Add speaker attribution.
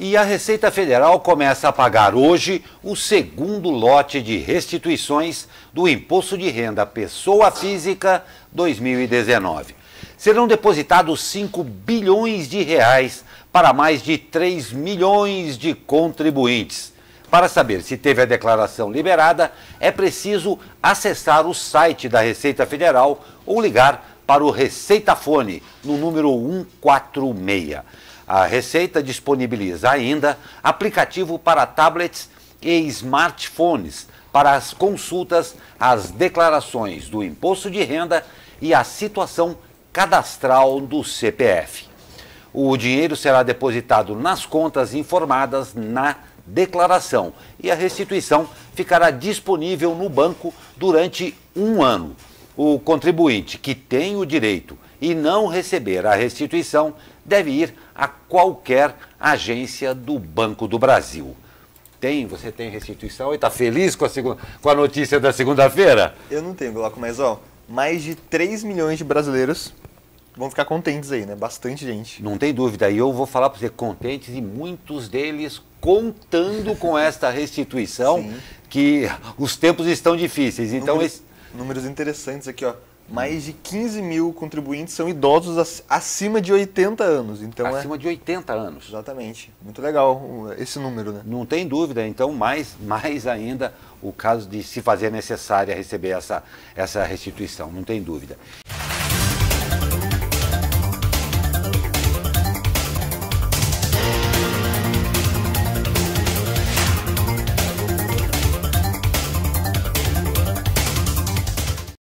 Speaker 1: E a Receita Federal começa a pagar hoje o segundo lote de restituições do Imposto de Renda Pessoa Física 2019. Serão depositados 5 bilhões de reais para mais de 3 milhões de contribuintes. Para saber se teve a declaração liberada, é preciso acessar o site da Receita Federal ou ligar para o Receitafone, no número 146. A Receita disponibiliza ainda aplicativo para tablets e smartphones para as consultas às declarações do imposto de renda e a situação cadastral do CPF. O dinheiro será depositado nas contas informadas na declaração e a restituição ficará disponível no banco durante um ano. O contribuinte que tem o direito e não receber a restituição deve ir a qualquer agência do Banco do Brasil. Tem, você tem restituição e está feliz com a, segunda, com a notícia da segunda-feira?
Speaker 2: Eu não tenho, Glauco, mas ó, mais de 3 milhões de brasileiros vão ficar contentes aí, né? Bastante gente.
Speaker 1: Não tem dúvida. E eu vou falar para você, contentes e muitos deles contando com esta restituição, Sim. que os tempos
Speaker 2: estão difíceis. Então, número, esse números interessantes aqui, ó. Mais de 15 mil contribuintes são idosos acima de 80 anos. Então é acima é... de 80 anos. Exatamente. Muito
Speaker 1: legal esse número, né? Não tem dúvida. Então, mais, mais ainda o caso de se fazer necessária receber essa, essa restituição. Não tem dúvida.